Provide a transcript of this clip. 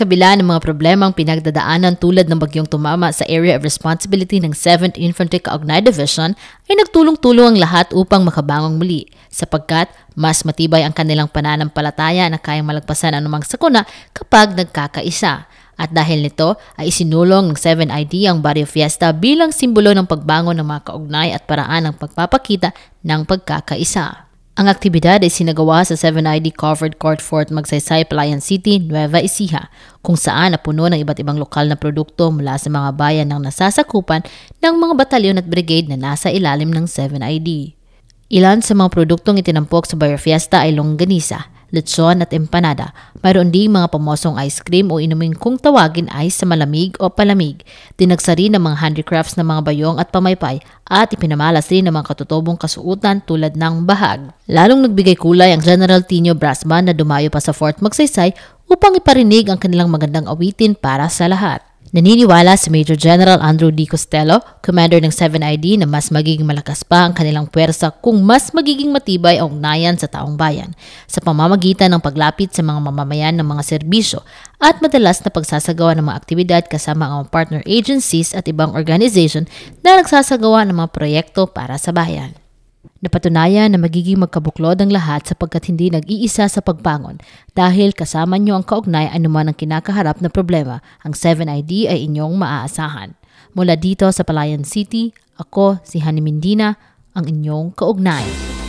kabila ng mga problemang pinagdadaanan tulad ng bagyong tumama sa Area of Responsibility ng 7th Infantry Kaugnay Division, ay nagtulong-tulong ang lahat upang makabangong muli sapagkat mas matibay ang kanilang pananampalataya na kayang malagpasan anumang sakuna kapag nagkakaisa. At dahil nito ay isinulong ng 7ID ang Barrio Fiesta bilang simbolo ng pagbangon ng mga kaugnay at paraan ng pagpapakita ng pagkakaisa. Ang aktibidad ay sinagawa sa 7ID Covered Court Fort Magsaysay, Palayan City, Nueva Ecija, kung saan napuno ng iba't ibang lokal na produkto mula sa mga bayan ng nasasakupan ng mga batalyon at brigade na nasa ilalim ng 7ID. Ilan sa mga produktong itinampok sa Bayer Fiesta ay longganisa, lechon at empanada. Mayroon ding mga pamosong ice cream o inumin kung tawagin ay sa malamig o palamig. Dinagsa ng mga handicrafts ng mga bayong at pamaypay at ipinamalas rin ng mga katutubong kasuutan tulad ng bahag. Lalong nagbigay kulay ang General Tino Brasman na dumayo pa sa Fort Magsaysay upang iparinig ang kanilang magandang awitin para sa lahat. Naniniwala si Major General Andrew D. Costello, commander ng 7ID na mas magiging malakas pa ang kanilang puwersa kung mas magiging matibay ang ugnayan sa taong bayan sa pamamagitan ng paglapit sa mga mamamayan ng mga serbisyo at madalas na pagsasagawa ng mga aktibidad kasama ang partner agencies at ibang organization na nagsasagawa ng mga proyekto para sa bayan. Napatunayan na magiging magkabuklod ang lahat sapagkat hindi nag-iisa sa pagbangon dahil kasama nyo ang kaugnay anuman ang kinakaharap na problema. Ang 7ID ay inyong maaasahan. Mula dito sa Palayan City, ako si Hanimindina, ang inyong kaugnay.